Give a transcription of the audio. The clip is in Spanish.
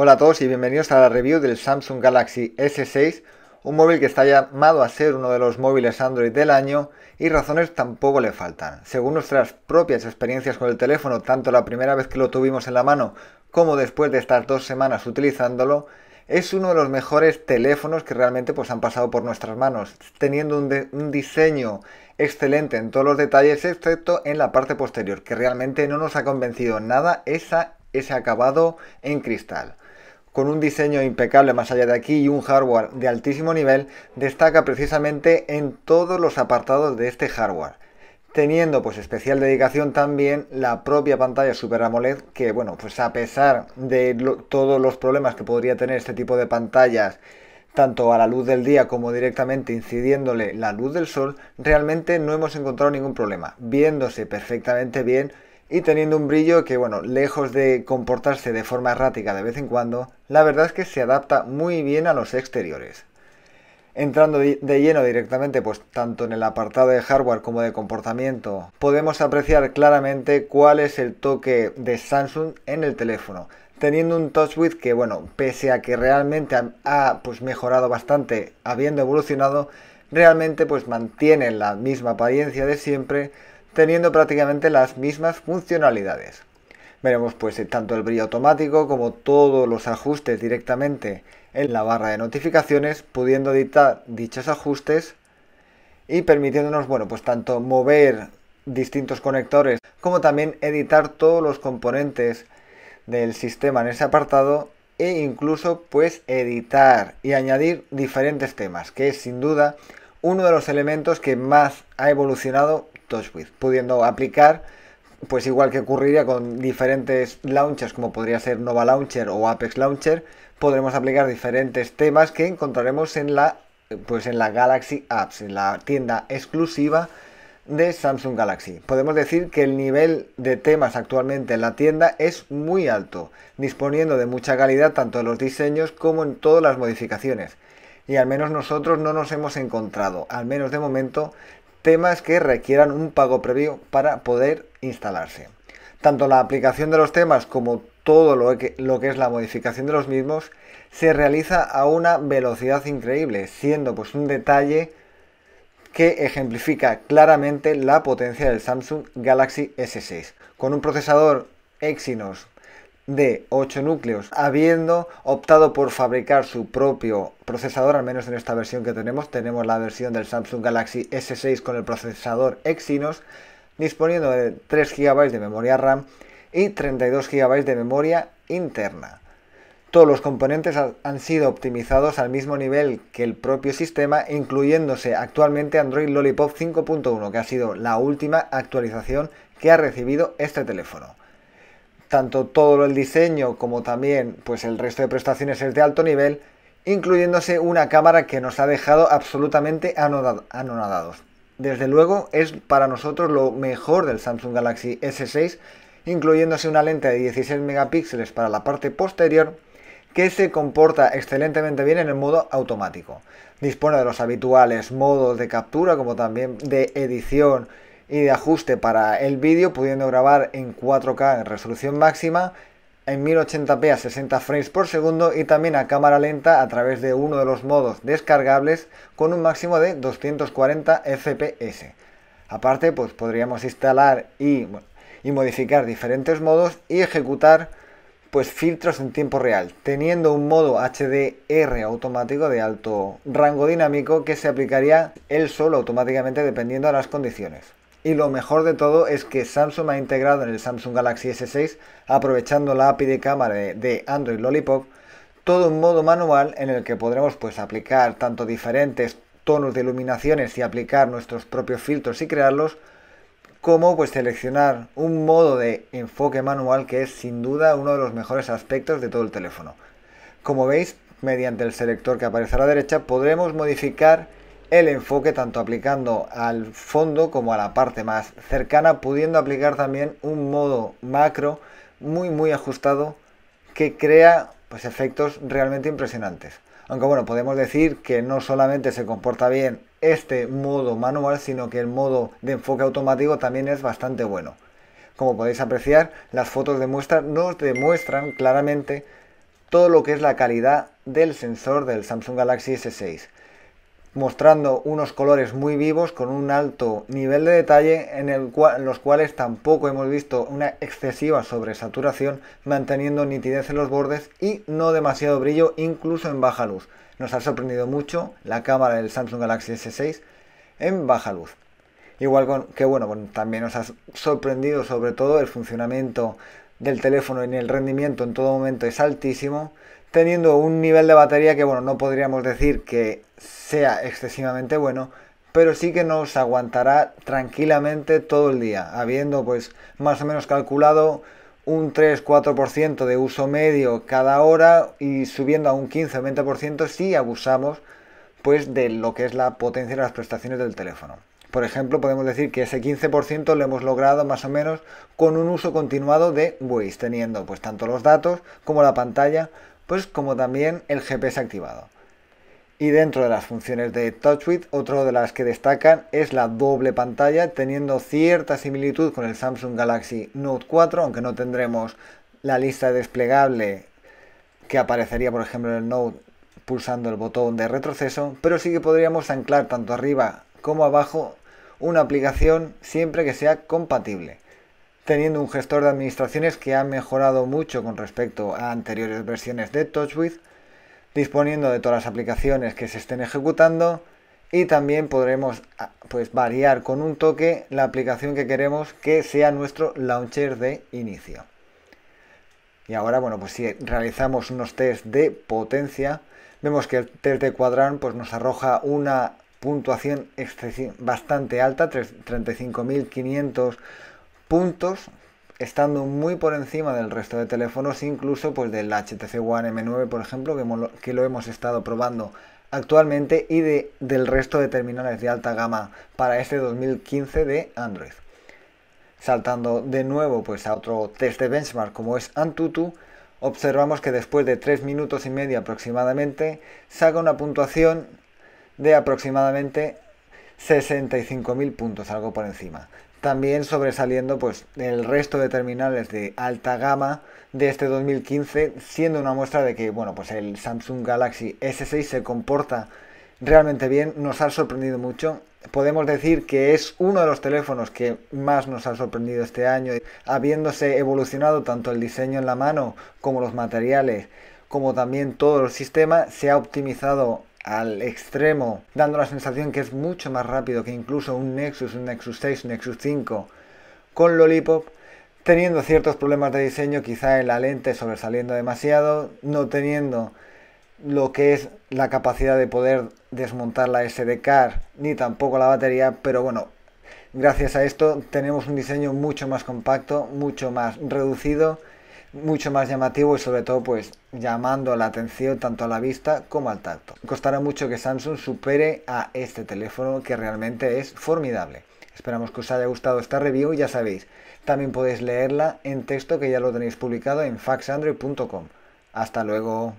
Hola a todos y bienvenidos a la review del Samsung Galaxy S6, un móvil que está llamado a ser uno de los móviles Android del año y razones tampoco le faltan. Según nuestras propias experiencias con el teléfono, tanto la primera vez que lo tuvimos en la mano como después de estas dos semanas utilizándolo, es uno de los mejores teléfonos que realmente pues, han pasado por nuestras manos, teniendo un, diseño excelente en todos los detalles, excepto en la parte posterior, que realmente no nos ha convencido nada esa, ese acabado en cristal. Con un diseño impecable más allá de aquí y un hardware de altísimo nivel, destaca precisamente en todos los apartados de este hardware teniendo pues especial dedicación también la propia pantalla Super AMOLED que bueno pues a pesar de todos los problemas que podría tener este tipo de pantallas tanto a la luz del día como directamente incidiéndole la luz del sol realmente no hemos encontrado ningún problema viéndose perfectamente bien y teniendo un brillo que bueno lejos de comportarse de forma errática de vez en cuando la verdad es que se adapta muy bien a los exteriores Entrando de lleno directamente, pues tanto en el apartado de hardware como de comportamiento, podemos apreciar claramente cuál es el toque de Samsung en el teléfono. Teniendo un TouchWiz que, bueno, pese a que realmente ha pues, mejorado bastante, habiendo evolucionado, realmente pues mantiene la misma apariencia de siempre, teniendo prácticamente las mismas funcionalidades. Veremos pues eh, tanto el brillo automático como todos los ajustes directamente en la barra de notificaciones, pudiendo editar dichos ajustes y permitiéndonos, bueno, pues tanto mover distintos conectores como también editar todos los componentes del sistema en ese apartado e incluso pues editar y añadir diferentes temas, que es sin duda uno de los elementos que más ha evolucionado TouchWiz, pudiendo aplicar pues igual que ocurriría con diferentes launchers como podría ser Nova Launcher o Apex Launcher, podremos aplicar diferentes temas que encontraremos en la pues en la Galaxy Apps, en la tienda exclusiva de Samsung Galaxy. Podemos decir que el nivel de temas actualmente en la tienda es muy alto, disponiendo de mucha calidad tanto en los diseños como en todas las modificaciones. Y al menos nosotros no nos hemos encontrado, al menos de momento, temas que requieran un pago previo para poder instalarse. Tanto la aplicación de los temas como todo lo que, es la modificación de los mismos se realiza a una velocidad increíble, siendo pues un detalle que ejemplifica claramente la potencia del Samsung Galaxy S6. Con un procesador Exynos de 8 núcleos, habiendo optado por fabricar su propio procesador, al menos en esta versión que tenemos, tenemos la versión del Samsung Galaxy S6 con el procesador Exynos, disponiendo de 3 GB de memoria RAM y 32 GB de memoria interna. Todos los componentes han sido optimizados al mismo nivel que el propio sistema, incluyéndose actualmente Android Lollipop 5.1, que ha sido la última actualización que ha recibido este teléfono tanto todo el diseño como también pues el resto de prestaciones es de alto nivel, incluyéndose una cámara que nos ha dejado absolutamente anonadados. Desde luego es para nosotros lo mejor del Samsung Galaxy S6, incluyéndose una lente de 16 megapíxeles para la parte posterior que se comporta excelentemente bien en el modo automático. Dispone de los habituales modos de captura como también de edición y de ajuste para el vídeo, pudiendo grabar en 4K en resolución máxima, en 1080p a 60 frames por segundo y también a cámara lenta a través de uno de los modos descargables con un máximo de 240 fps. Aparte, pues podríamos instalar y, y modificar diferentes modos y ejecutar pues filtros en tiempo real, teniendo un modo HDR automático de alto rango dinámico que se aplicaría él solo automáticamente dependiendo de las condiciones. Y lo mejor de todo es que Samsung ha integrado en el Samsung Galaxy S6, aprovechando la API de cámara de Android Lollipop, todo un modo manual en el que podremos pues aplicar tanto diferentes tonos de iluminaciones y aplicar nuestros propios filtros y crearlos, como pues seleccionar un modo de enfoque manual que es sin duda uno de los mejores aspectos de todo el teléfono. Como veis, mediante el selector que aparece a la derecha podremos modificar el enfoque tanto aplicando al fondo como a la parte más cercana, pudiendo aplicar también un modo macro muy muy ajustado que crea pues efectos realmente impresionantes. Aunque bueno, podemos decir que no solamente se comporta bien este modo manual, sino que el modo de enfoque automático también es bastante bueno. Como podéis apreciar, las fotos de muestra nos demuestran claramente todo lo que es la calidad del sensor del Samsung Galaxy S6 mostrando unos colores muy vivos con un alto nivel de detalle en, los cuales tampoco hemos visto una excesiva sobresaturación manteniendo nitidez en los bordes y no demasiado brillo incluso en baja luz. Nos ha sorprendido mucho la cámara del Samsung Galaxy S6 en baja luz. Igual que bueno, también nos ha sorprendido sobre todo el funcionamiento del teléfono y el rendimiento en todo momento es altísimo teniendo un nivel de batería que, bueno, no podríamos decir que sea excesivamente bueno, pero sí que nos aguantará tranquilamente todo el día, habiendo pues más o menos calculado un 3-4% de uso medio cada hora y subiendo a un 15-20% si abusamos pues de lo que es la potencia de las prestaciones del teléfono. Por ejemplo, podemos decir que ese 15% lo hemos logrado más o menos con un uso continuado de Waze, teniendo pues tanto los datos como la pantalla pues como también el GPS activado. Y dentro de las funciones de TouchWidth otro de las que destacan es la doble pantalla, teniendo cierta similitud con el Samsung Galaxy Note 4, aunque no tendremos la lista desplegable que aparecería, por ejemplo, en el Note pulsando el botón de retroceso, pero sí que podríamos anclar tanto arriba como abajo una aplicación siempre que sea compatible teniendo un gestor de administraciones que ha mejorado mucho con respecto a anteriores versiones de TouchWiz, disponiendo de todas las aplicaciones que se estén ejecutando y también podremos ah, pues, variar con un toque la aplicación que queremos que sea nuestro launcher de inicio. Y ahora, bueno, pues si realizamos unos test de potencia, vemos que el test de cuadrán pues, nos arroja una puntuación bastante alta, 35.500 puntos, estando muy por encima del resto de teléfonos, incluso pues del HTC One M9, por ejemplo, que, lo hemos estado probando actualmente, y del resto de terminales de alta gama para este 2015 de Android. Saltando de nuevo pues, a otro test de benchmark como es Antutu, observamos que después de 3 minutos y medio aproximadamente, saca una puntuación de aproximadamente 65.000 puntos, algo por encima también sobresaliendo pues el resto de terminales de alta gama de este 2015 siendo una muestra de que bueno pues el Samsung Galaxy S6 se comporta realmente bien nos ha sorprendido mucho podemos decir que es uno de los teléfonos que más nos ha sorprendido este año habiéndose evolucionado tanto el diseño en la mano como los materiales como también todo el sistema se ha optimizado al extremo, dando la sensación que es mucho más rápido que incluso un Nexus, un Nexus 6, un Nexus 5 con Lollipop, teniendo ciertos problemas de diseño, quizá en la lente sobresaliendo demasiado, no teniendo lo que es la capacidad de poder desmontar la SD card ni tampoco la batería, pero bueno, gracias a esto tenemos un diseño mucho más compacto, mucho más reducido mucho más llamativo y sobre todo pues llamando la atención tanto a la vista como al tacto. Costará mucho que Samsung supere a este teléfono que realmente es formidable. Esperamos que os haya gustado esta review, ya sabéis, también podéis leerla en texto que ya lo tenéis publicado en faxandroid.com. Hasta luego.